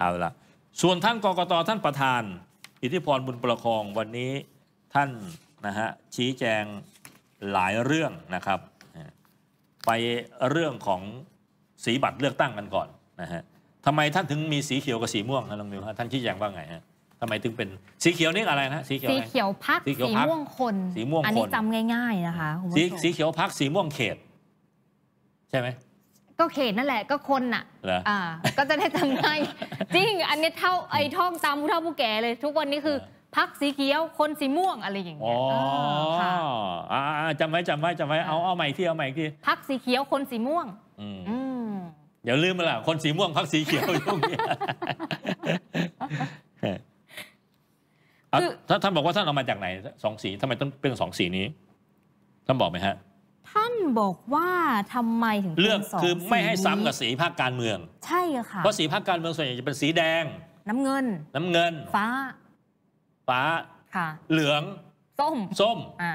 เอาละส่วนท่านกกตท่านประธาน อิทธิพรบุญประคอง วันนี้ท่านนะฮะชี้แจงหลายเรื่องนะครับ ไปเรื่องของสีบัตรเลือกตั้งกันก่อนนะฮะทำไมท่านถึงมีสีเขียวกับสีม่วงนะลองมิวท่านชี้แจงว่าไงฮะทำไมถึงเป็นสีเขียวนี่อะไรนะสีเขียวสีเขียวพักสีม่วงคนสีม่วงคนอันนี้จำง่ายๆนะคะสีสีเขียวพักสีม่วงเขตใช่ไหมก็เขตนั่นแหละก็คนน่ะอ่าก็จะได้จำง่ายจริง อันนี้เท่าไอ้ท่องตามผู้เท่าผู้แก่เลย ทุกวันนี้คือพักสีเขียวคนสีม่วง อะไรอย่างเงี้ยอ๋อ่าจำไว้จำไว้จำไว้เอาเอาใหม่อีกที่เอาใหม่อีกที่พักสีเขียวคนสีม่วง อืมอย่าลืมมาละคนสีม่วงพักสีเขียวยุ่งเนี่ยาท่านท่านบอกว่าท่านเอามาจากไหนสองสีทำไมต้องเป็นสองสีนี้ท่านบอกไหมฮะท่านบอกว่าทำไมถึงเลือกคือไม่ให้ซ้ำกับสีภาคการเมืองใช่ค่ะเพราะสีภาคการเมืองส่วนใหญ่จะเป็นสีแดง น้ำเงิน น้ำเงิน ฟ้าฟ้าค่ะ เหลือง ส้ม ส้มอ่า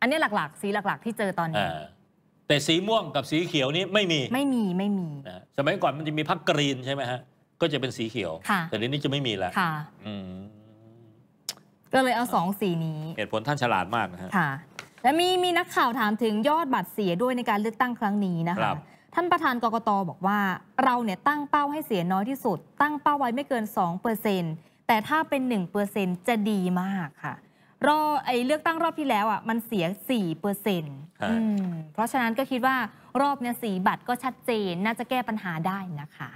อันนี้หลักๆ สีหลัก ๆ ที่เจอตอนนี้แต่สีม่วงกับสีเขียวนี้ไม่มี ไม่มีไม่มีสมัยก่อนมันจะมีพักกรีนใช่ไหมฮะ ก็จะเป็นสีเขียวแต่เดี๋ยวนี้จะไม่มีแล้วก็เลยเอาสองสีนี้เหตุผลท่านฉลาดมากนะฮะและมีมีนักข่าวถามถึงยอดบัตรเสียด้วยในการเลือกตั้งครั้งนี้นะคะ ท่านประธานกกตบอกว่า เราเนี่ยตั้งเป้าให้เสียน้อยที่สุด ตั้งเป้าไว้ไม่เกิน2%เเปอร์ซนแต่ถ้าเป็น1%เเปอร์ซนจะดีมากค่ะรอไอ้เลือกตั้งรอบที่แล้วอ่ะมันเสีย4เปอร์เซ็นต์เพราะฉะนั้นก็คิดว่า รอบเนี้ยสีบัตรก็ชัดเจน น่าจะแก้ปัญหาได้นะคะ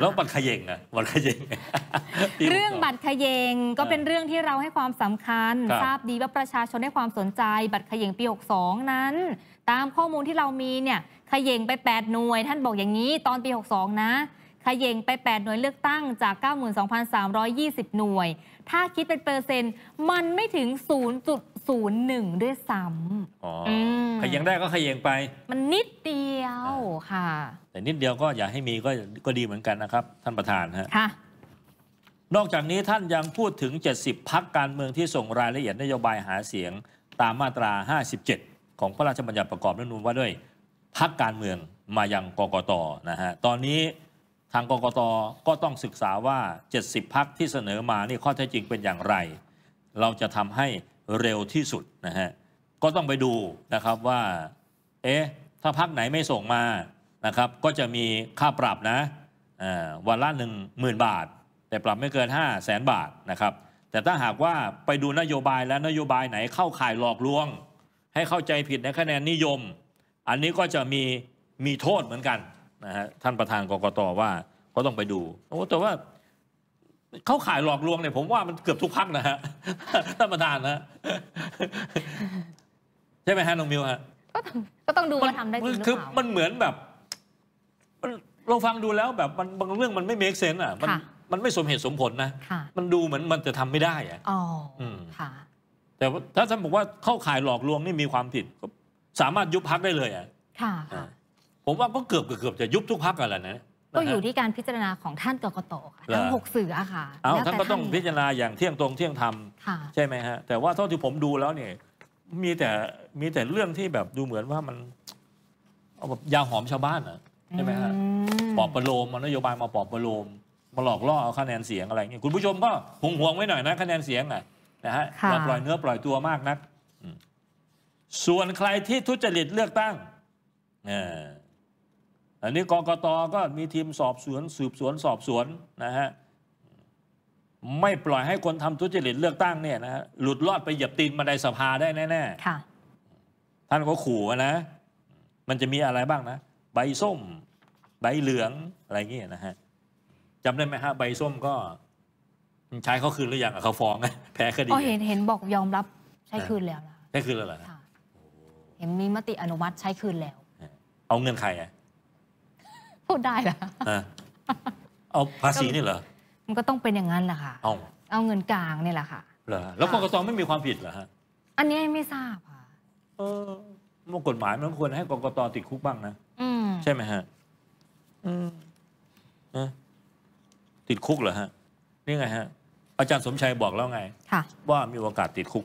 แล้วบัตรขยงอ่ะบัตรขยงเรื่องบัตรขยงก็เป็นเรื่องที่เราให้ความสำคัญ ทราบดีว่าประชาชนให้ความสนใจบัตรขยงปี 62นั้น ตามข้อมูลที่เรามีเนี่ยขยงไป 8 หน่วยท่านบอกอย่างนี้ ตอนปี 62นะขย่งไป 8 หน่วยเลือกตั้งจาก 92,320 หน่วย ถ้าคิดเป็นเปอร์เซ็นต์มันไม่ถึง 0.01 ด้วยซ้ำอ๋อขย่งได้ก็ขย่งไป มันนิดเดียวค่ะ แต่นิดเดียวก็อย่าให้มีก็ก็ดีเหมือนกันนะครับ ท่านประธานฮะค่ะนอกจากนี้ท่านยังพูดถึง 70 พักการเมืองที่ส่งรายละเอียดนโยบายหาเสียงตามมาตรา 57 ของพระราชบัญญัติประกอบรัฐธรรมนูญว่าด้วยพักการเมืองมายังกกตนะฮะ ตอนนี้ทางกกตก็ต้องศึกษาว่า 70 พักที่เสนอมานี่ข้อเท็จจริงเป็นอย่างไร เราจะทำให้เร็วที่สุดนะฮะก็ต้องไปดูนะครับว่าเอ๊ะถ้าพักไหนไม่ส่งมานะครับก็จะมีค่าปรับนะวันละหนึ่งหมื่นบาท แต่ปรับไม่เกิน 5 0 0แสนบาทนะครับแต่ถ้าหากว่าไปดูนโยบายแล้วนโยบายไหนเข้าข่ายหลอกลวง ให้เข้าใจผิดในคะแนนนิยม อันนี้ก็จะมีมีโทษเหมือนกันนะฮะท่านประธานกรกตว่า ก็ต้องไปดูโอ้แต่ว่าเขาขายหลอกลวงเนี่ย ผมว่ามันเกือบทุกพักนะฮะท่านประธานนะใช่ไหมฮะน้องมิวฮะก็ต้องดูว่าทำได้หรือเปล่าคือมันเหมือนแบบเราฟังดูแล้วแบบ มันบางเรื่องมันไม่เมคเซนอ่ะมันมันไม่สมเหตุสมผลนะมันดูเหมือนมันจะทำไม่ได้อ่ะอ๋อค่ะ แต่ถ้าท่านบอกว่าเข้าขายหลอกลวงนี่มีความผิดก็สามารถยุบพักได้เลย อ่ะ ค่ะผมว่าก็เกือบเกือบจะยุบทุกพักกันแล้วนะก็อยู่ที่การพิจารณาของท่านกกตค่ะทั้งหกสื่ออะค่ะเอาท่านก็ต้องพิจารณาอย่างเที่ยงตรงเที่ยงธรรม ใช่ไหมฮะ แต่ว่าเท่าที่ผมดูแล้วเนี่ยมีแต่มีแต่เรื่องที่แบบดูเหมือนว่ามันเอาแบบยาหอมชาวบ้านอะใช่ไหมฮะ ปอบประโลมนโยบายมาปอบประโลมมาหลอกล่อเอาคะแนนเสียงอะไรเงี้ยคุณผู้ชมก็หงหวงไว้หน่อยนะคะแนนเสียงอ่ะนะฮะอย่าปล่อยเนื้อปล่อยตัวมากนักส่วนใครที่ทุจริตเลือกตั้งเนี่ยอันนี้กรกตก็มีทีมสอบสวนสืบสวนสอบสวนนะฮะไม่ปล่อยให้คนทำทุจริตเลือกตั้งเนี่ยนะฮะหลุดรอดไปหยียบตีนมาในสภาได้แน่ๆค่ะท่านก็ขู่นะมันจะมีอะไรบ้างนะใบส้มใบเหลืองอะไรเงี้ยนะฮะจำได้ไหมฮะ ใบส้มก็ ใช้เขาคืนหรือยังเขาฟ้องแพ้คดีอ๋อเห็นเห็นบอกยอมรับใช้คืนแล้วนะใช้คืนแล้วเหรอเห็นมีมติอนุมัติใช้คืนแล้วเอาเงินใครอ่ะพูดได้เหรอะเอาภาษีนี่เหรอมันก็ต้องเป็นอย่างนั้นแหละค่ะเอาเอาเงินกลางนี่แหละค่ะเหรอแล้วกกตไม่มีความผิดเหรอฮะอันนี้ไม่ทราบค่ะเออมกฎหมายมันควรให้กกตติดคุกบ้างนะอืมใช่ไหมฮะติดคุกเหรอฮะนี่ไงฮะอาจารย์สมชัยบอกแล้วไงว่ามีโอกาสติดคุก